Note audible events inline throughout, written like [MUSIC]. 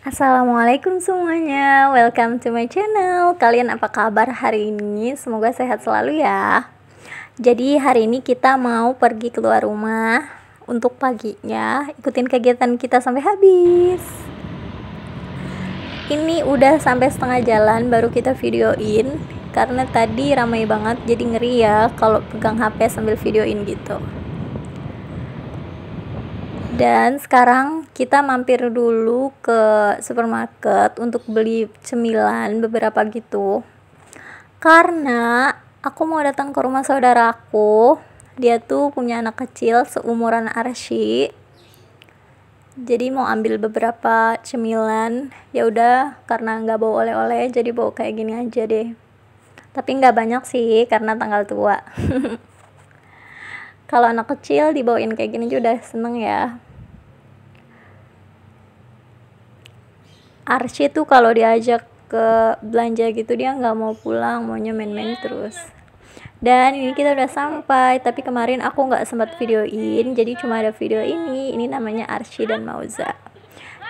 Assalamualaikum semuanya, welcome to my channel. Kalian apa kabar hari ini? Semoga sehat selalu ya. Jadi hari ini kita mau pergi keluar rumah untuk paginya. Ikutin kegiatan kita sampai habis. Ini udah sampai setengah jalan baru kita videoin karena tadi ramai banget jadi ngeri ya kalau pegang HP sambil videoin gitu. Dan sekarang kita mampir dulu ke supermarket untuk beli cemilan beberapa gitu. Karena aku mau datang ke rumah saudaraku. Dia tuh punya anak kecil seumuran Arshi Jadi mau ambil beberapa cemilan. Ya udah karena nggak bawa oleh-oleh jadi bawa kayak gini aja deh. Tapi nggak banyak sih karena tanggal tua. [LAUGHS] kalau anak kecil dibawain kayak gini juga udah seneng ya Arsy tuh kalau diajak ke belanja gitu dia nggak mau pulang maunya main-main terus dan ini kita udah sampai tapi kemarin aku nggak sempat videoin jadi cuma ada video ini ini namanya Arsy dan Mauza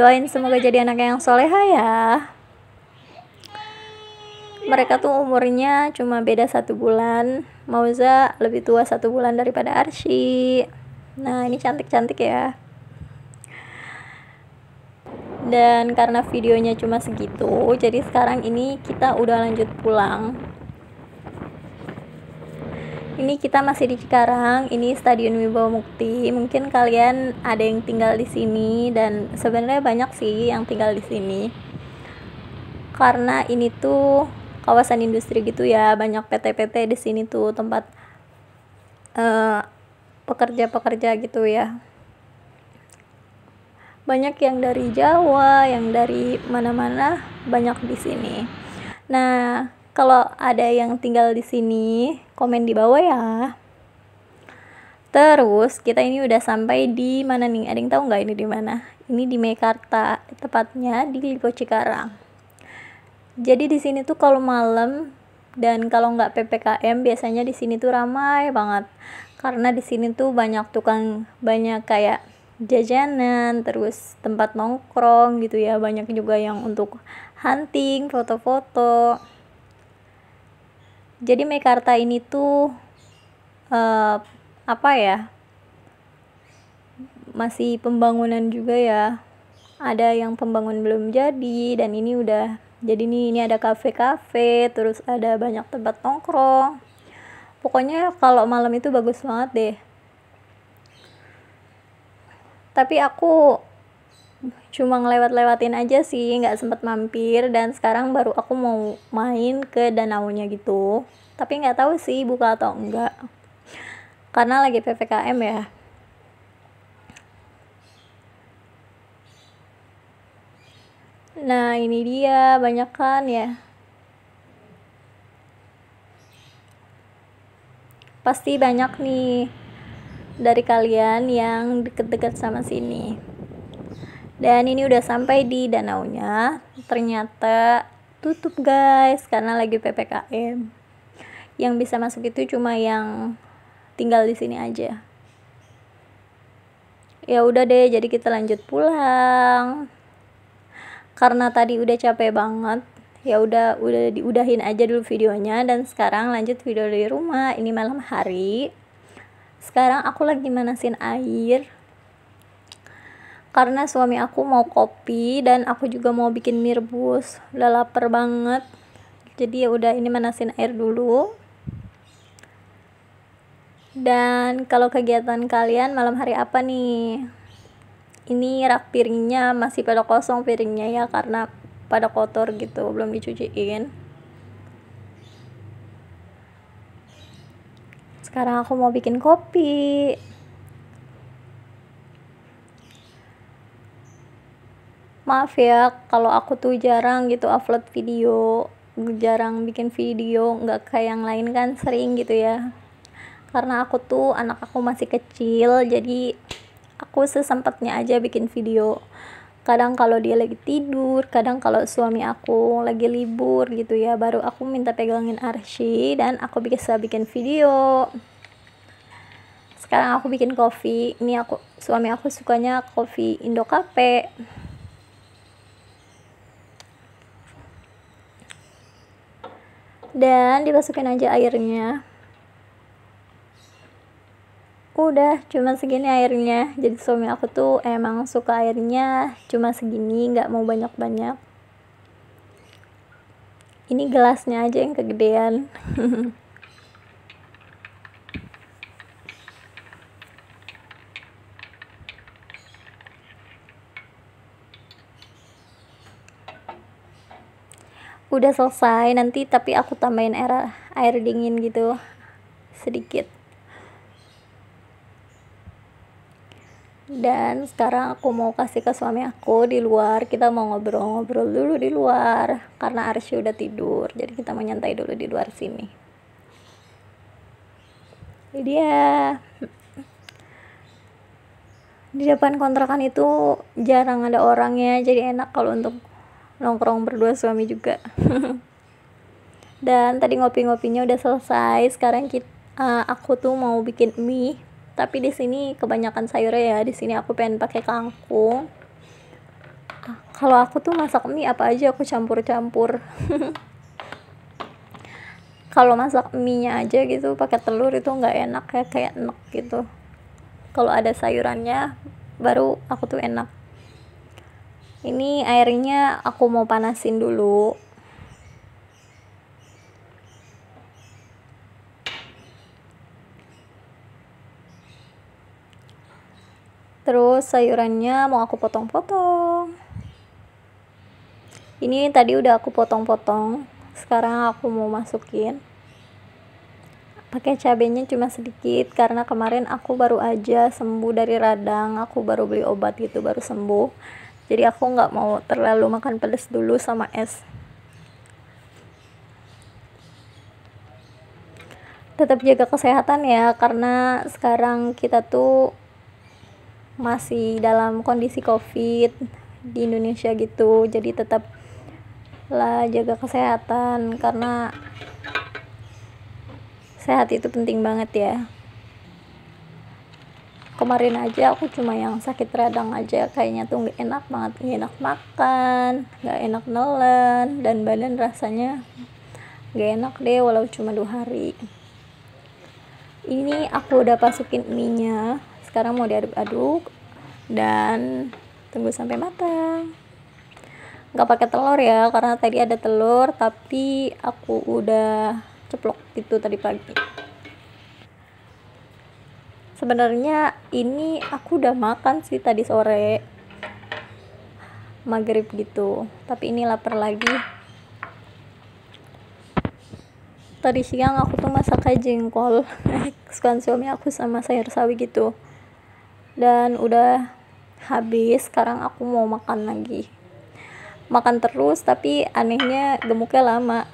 doain semoga jadi anak yang soleha ya mereka tuh umurnya cuma beda satu bulan Mauza lebih tua satu bulan daripada Arsy nah ini cantik-cantik ya dan karena videonya cuma segitu jadi sekarang ini kita udah lanjut pulang ini kita masih di Cikarang ini Stadion Wibawa Mukti mungkin kalian ada yang tinggal di sini dan sebenarnya banyak sih yang tinggal di sini karena ini tuh kawasan industri gitu ya banyak PT-PT di sini tuh tempat uh, eh, pekerja -pekerja gitu ya banyak yang dari Jawa, yang dari mana-mana banyak di sini. Nah, kalau ada yang tinggal di sini, komen di bawah ya. Terus kita ini udah sampai di mana nih? Ada yang tahu nggak ini di mana? Ini di Mekarta, tepatnya di Lipo Cikarang. Jadi di sini tuh kalau malam dan kalau nggak ppkm biasanya di sini tuh ramai banget karena di sini tuh banyak tukang banyak kayak jajanan terus tempat nongkrong gitu ya banyak juga yang untuk hunting foto-foto jadi Mekarta ini tuh uh, apa ya masih pembangunan juga ya ada yang pembangun belum jadi dan ini udah jadi nih ini ada kafe-kafe terus ada banyak tempat nongkrong pokoknya kalau malam itu bagus banget deh tapi aku cuma ngelewat-lewatin aja sih nggak sempet mampir dan sekarang baru aku mau main ke danaunya gitu tapi nggak tahu sih buka atau enggak karena lagi ppkm ya nah ini dia banyak kan ya pasti banyak nih dari kalian yang deket-deket sama sini dan ini udah sampai di danaunya ternyata tutup guys karena lagi PPKM yang bisa masuk itu cuma yang tinggal di sini aja ya udah deh jadi kita lanjut pulang karena tadi udah capek banget ya udah udah diudahin aja dulu videonya dan sekarang lanjut video dari rumah ini malam hari sekarang aku lagi manasin air karena suami aku mau kopi dan aku juga mau bikin mie rebus udah lapar banget jadi ya udah ini manasin air dulu dan kalau kegiatan kalian malam hari apa nih ini rak piringnya masih pada kosong piringnya ya karena pada kotor gitu belum dicuciin sekarang aku mau bikin kopi maaf ya kalau aku tuh jarang gitu upload video jarang bikin video nggak kayak yang lain kan sering gitu ya karena aku tuh anak aku masih kecil jadi aku sesempatnya aja bikin video kadang kalau dia lagi tidur kadang kalau suami aku lagi libur gitu ya baru aku minta pegangin Arshi dan aku bisa bikin video sekarang aku bikin kopi ini aku suami aku sukanya kopi Indo Cafe dan dimasukin aja airnya udah cuma segini airnya jadi suami aku tuh emang suka airnya cuma segini nggak mau banyak banyak ini gelasnya aja yang kegedean [LAUGHS] udah selesai nanti tapi aku tambahin air air dingin gitu sedikit dan sekarang aku mau kasih ke suami aku di luar kita mau ngobrol-ngobrol dulu di luar karena Arsy udah tidur jadi kita mau nyantai dulu di luar sini jadi dia di depan kontrakan itu jarang ada orangnya jadi enak kalau untuk nongkrong berdua suami juga [LAUGHS] dan tadi ngopi-ngopinya udah selesai sekarang kita uh, eh, aku tuh mau bikin mie tapi di sini kebanyakan sayurnya ya di sini aku pengen pakai kangkung ah, kalau aku tuh masak mie apa aja aku campur-campur [LAUGHS] kalau masak mie nya aja gitu pakai telur itu nggak enak ya kayak enak gitu kalau ada sayurannya baru aku tuh enak ini airnya aku mau panasin dulu terus sayurannya mau aku potong-potong ini tadi udah aku potong-potong sekarang aku mau masukin pakai cabenya cuma sedikit karena kemarin aku baru aja sembuh dari radang aku baru beli obat gitu baru sembuh jadi aku nggak mau terlalu makan pedas dulu sama es tetap jaga kesehatan ya karena sekarang kita tuh masih dalam kondisi covid di Indonesia gitu jadi tetap lah jaga kesehatan karena sehat itu penting banget ya kemarin aja aku cuma yang sakit radang aja kayaknya tuh gak enak banget gak enak makan gak enak nelen dan badan rasanya gak enak deh walau cuma dua hari ini aku udah pasukin mie nya sekarang mau diaduk-aduk dan tunggu sampai matang nggak pakai telur ya karena tadi ada telur tapi aku udah ceplok gitu tadi pagi sebenarnya ini aku udah makan sih tadi sore maghrib gitu tapi ini lapar lagi tadi siang aku tuh masak kayak jengkol kesukaan [LAUGHS] suami aku sama sayur sawi gitu dan udah habis sekarang aku mau makan lagi makan terus tapi anehnya gemuknya lama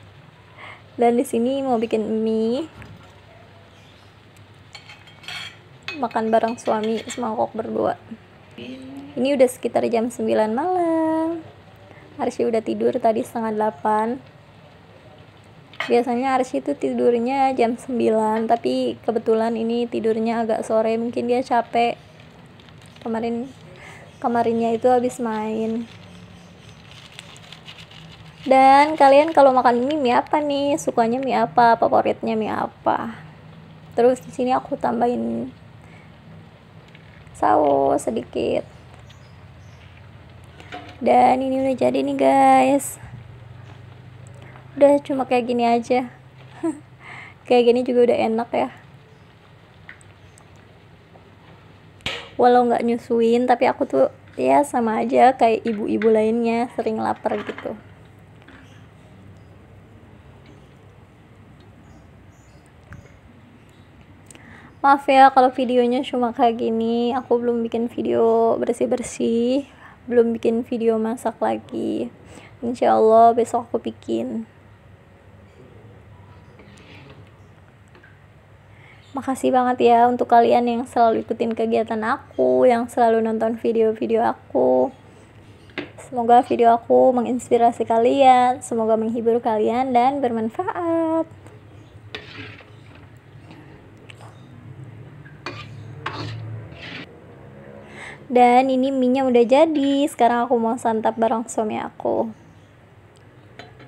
[LAUGHS] dan di sini mau bikin mie makan bareng suami semangkok berdua ini udah sekitar jam 9 malam Arsy udah tidur tadi setengah 8 biasanya Arsy itu tidurnya jam 9 tapi kebetulan ini tidurnya agak sore mungkin dia capek kemarin kemarinnya itu habis main dan kalian kalau makan mie mie apa nih sukanya mie apa favoritnya mie apa terus di sini aku tambahin saus sedikit dan ini udah jadi nih guys udah cuma kayak gini aja [LAUGHS] kayak gini juga udah enak ya walau nggak nyusuin tapi aku tuh ya sama aja kayak ibu-ibu lainnya sering lapar gitu maaf ya kalau videonya cuma kayak gini aku belum bikin video bersih-bersih belum bikin video masak lagi insyaallah besok aku bikin Makasih banget ya untuk kalian yang selalu ikutin kegiatan aku, yang selalu nonton video-video aku. Semoga video aku menginspirasi kalian, semoga menghibur kalian dan bermanfaat. Dan ini minyak udah jadi. Sekarang aku mau santap bareng suami aku.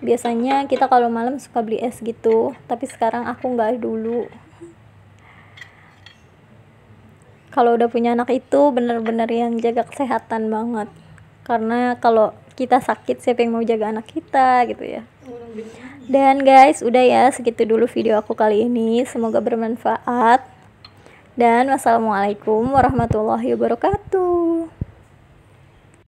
Biasanya kita kalau malam suka beli es gitu, tapi sekarang aku nggak dulu. kalau udah punya anak itu bener-bener yang jaga kesehatan banget karena kalau kita sakit siapa yang mau jaga anak kita gitu ya dan guys udah ya segitu dulu video aku kali ini semoga bermanfaat dan wassalamualaikum warahmatullahi wabarakatuh